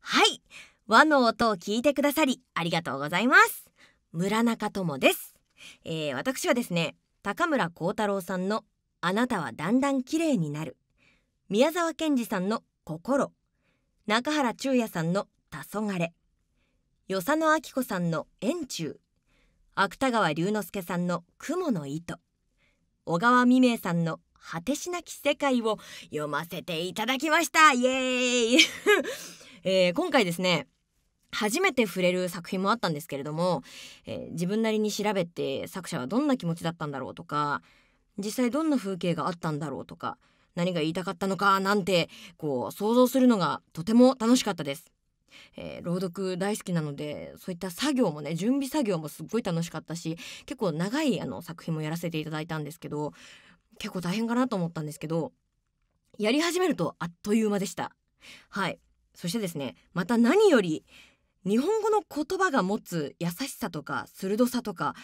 はい和の音を聞いてくださりありがとうございます村中智です、えー、私はですね高村光太郎さんのあなたはだんだん綺麗になる宮沢賢治さんの心中原中也さんの黄昏与謝野明子さんの円柱芥川龍之介さんの雲の糸小川未明さんの果てしなき世界を読ませていただきましたイエーイえー、今回ですね初めて触れる作品もあったんですけれども、えー、自分なりに調べて作者はどんな気持ちだったんだろうとか実際どんな風景があったんだろうとか何が言いたかったのかなんてこう想像するのがとても楽しかったです。えー、朗読大好きなのでそういった作業もね準備作業もすっごい楽しかったし結構長いあの作品もやらせていただいたんですけど結構大変かなと思ったんですけどやり始めるとあっという間でした。はいそしてですねまた何より日本語の言葉が持つ優しさとか鋭さとか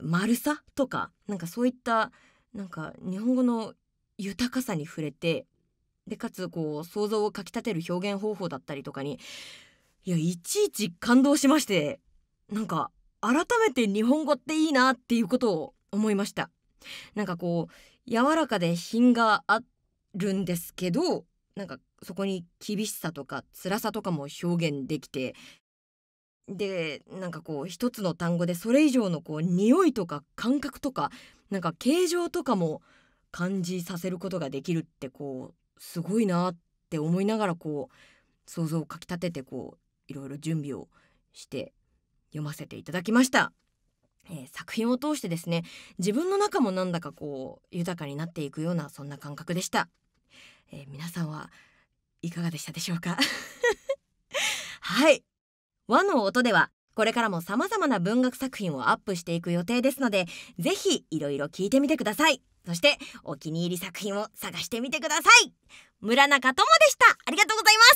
丸さとかなんかそういったなんか日本語の豊かさに触れてでかつこう想像をかきたてる表現方法だったりとかにいやいちいち感動しましてなんか改めて日本語っていいなっていうことを思いましたなんかこう柔らかで品があるんですけどなんかそこに厳しさとか辛さとかも表現できてでなんかこう一つの単語でそれ以上のこう匂いとか感覚とかなんか形状とかも感じさせることができるってこうすごいなって思いながらこう想像をかきたててこういろいろ準備をして読ませていただきました。えー、作品を通してですね自分の中もなんだかこう豊かになっていくようなそんな感覚でした、えー、皆さんはいかがでしたでしょうか はい和の音ではこれからも様々な文学作品をアップしていく予定ですので是非いろいろ聞いてみてくださいそしてお気に入り作品を探してみてください村中智でしたありがとうございます